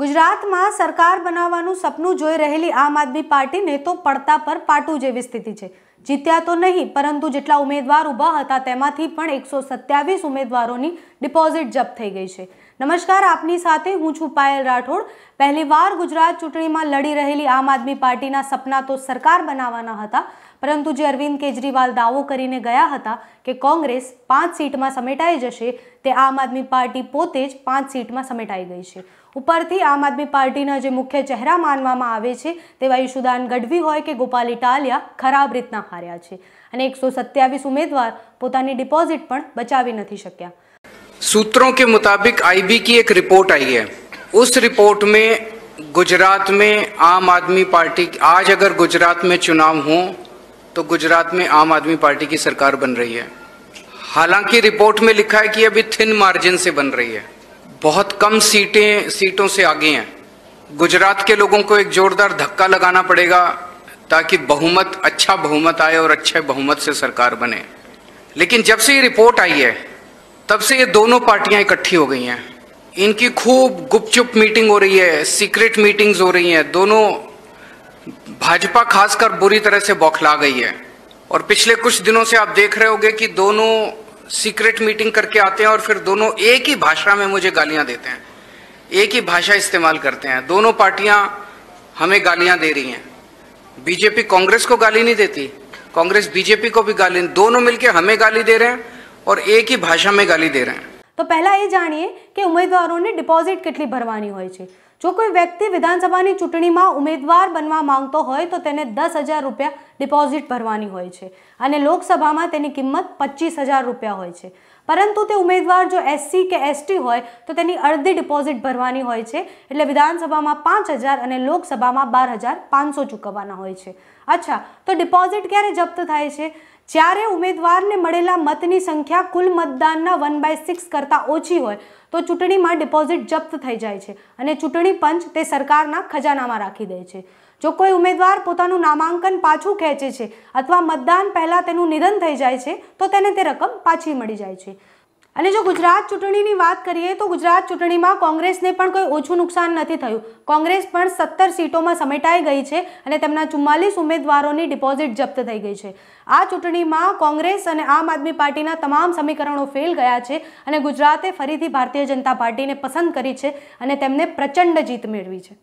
ગુજરાતમાં સરકાર બનાવવાનું સપનું જોઈ રહેલી આમ આદમી પાર્ટીને તો પડતા પર પાટું જેવી સ્થિતિ છે જીત્યા તો નહીં પરંતુ જેટલા ઉમેદવાર ઊભા હતા તેમાંથી પણ એકસો સત્યાવીસ ઉમેદવારોની ડિપોઝિટ જપ્ત થઈ ગઈ છે નમસ્કાર આપની સાથે હું છું પાયલ રાઠોડ પહેલીવાર ગુજરાત ચૂંટણીમાં લડી રહેલી આમ આદમી પાર્ટીના સપના તો સરકાર બનાવવાના હતા પરંતુ જે અરવિંદ કેજરીવાલ દાવો કરીને ગયા હતા કે કોંગ્રેસ પાંચ સીટમાં સમેટાઈ જશે તે આમ આદમી પાર્ટી પોતે જ પાંચ સીટમાં સમેટાઈ ગઈ છે ઉપરથી આમ આદમી પાર્ટીના જે મુખ્ય ચહેરા માનવામાં આવે છે તેવા ઈશુદાન ગઢવી હોય કે ગોપાલ ઇટાલિયા ખરાબ રીતના હાર્યા છે અને એકસો સત્યાવીસ ઉમેદવાર પોતાની ડિપોઝિટ પણ બચાવી નથી શક્યા સૂત્રો કે મુતાબિક આઈબી કી એક રિપોર્ટ आई है उस रिपोर्ट में गुजरात में आम आदमी पार्टी आज अगर गुजरात में चुनाव हो तो गुजरात में आम आदमी पार्टी की सरकार बन रही है हालांकि रिपोर्ट में लिखा है कि अभी थिन मार्जिन से बन रही है बहुत कम सीटें सीटों से आगे हैं गुजरात के लोगों को एक जोरदार धक्का लगाना पड़ेगा ताकि बहुमत अच्छा बहुमत आए और अच्छे बहुमत से सरकार बने लेकिन जब से ये रिपोर्ट आई है तब से ये दोनों पार्टियां इकट्ठी हो गई हैं इनकी खूब गुपचुप मीटिंग हो रही है सीक्रेट मीटिंग्स हो रही हैं दोनों भाजपा खासकर बुरी तरह से बौखला गई है और पिछले कुछ दिनों से आप देख रहे होंगे कि दोनों सीक्रेट मीटिंग करके आते हैं और फिर दोनों एक ही भाषा में मुझे गालियां देते हैं एक ही भाषा इस्तेमाल करते हैं दोनों पार्टियां हमें गालियां दे रही हैं बीजेपी कांग्रेस को गाली नहीं देती कांग्रेस बीजेपी को भी गाली दोनों मिलकर हमें गाली दे रहे हैं और एक ही भाषा में गाली दे रहे हैं તો પહેલાં એ જાણીએ કે ઉમેદવારોને ડિપોઝિટ કેટલી ભરવાની હોય છે જો કોઈ વ્યક્તિ વિધાનસભાની ચૂંટણીમાં ઉમેદવાર બનવા માંગતો હોય તો તેને દસ હજાર રૂપિયા ડિપોઝિટ ભરવાની હોય છે અને લોકસભામાં તેની કિંમત પચીસ હજાર રૂપિયા હોય છે પરંતુ તે ઉમેદવાર જો એસસી કે એસટી હોય તો તેની અડધી ડિપોઝિટ ભરવાની હોય છે એટલે વિધાનસભામાં પાંચ હજાર અને લોકસભામાં બાર હજાર પાંચસો ચૂકવવાના હોય છે અચ્છા તો ડિપોઝિટ ક્યારે જપ્ત થાય છે જ્યારે ઉમેદવારને મળેલા મતની સંખ્યા કુલ મતદાનના વન બાય સિક્સ કરતાં ઓછી હોય તો ચૂંટણીમાં ડિપોઝિટ જપ્ત થઈ જાય છે અને ચૂંટણી પંચ તે સરકારના ખજાનામાં રાખી દે છે જો કોઈ ઉમેદવાર પોતાનું નામાંકન પાછું ખેંચે છે અથવા મતદાન પહેલાં તેનું નિધન થઈ જાય છે તો તેને તે રકમ પાછી મળી જાય છે અને જો ગુજરાત ચૂંટણીની વાત કરીએ તો ગુજરાત ચૂંટણીમાં કોંગ્રેસને પણ કોઈ ઓછું નુકસાન નથી થયું કોંગ્રેસ પણ સત્તર સીટોમાં સમેટાઈ ગઈ છે અને તેમના ચુમ્માલીસ ઉમેદવારોની ડિપોઝિટ જપ્ત થઈ ગઈ છે આ ચૂંટણીમાં કોંગ્રેસ અને આમ આદમી પાર્ટીના તમામ સમીકરણો ફેલ ગયા છે અને ગુજરાતે ફરીથી ભારતીય જનતા પાર્ટીને પસંદ કરી છે અને તેમને પ્રચંડ જીત મેળવી છે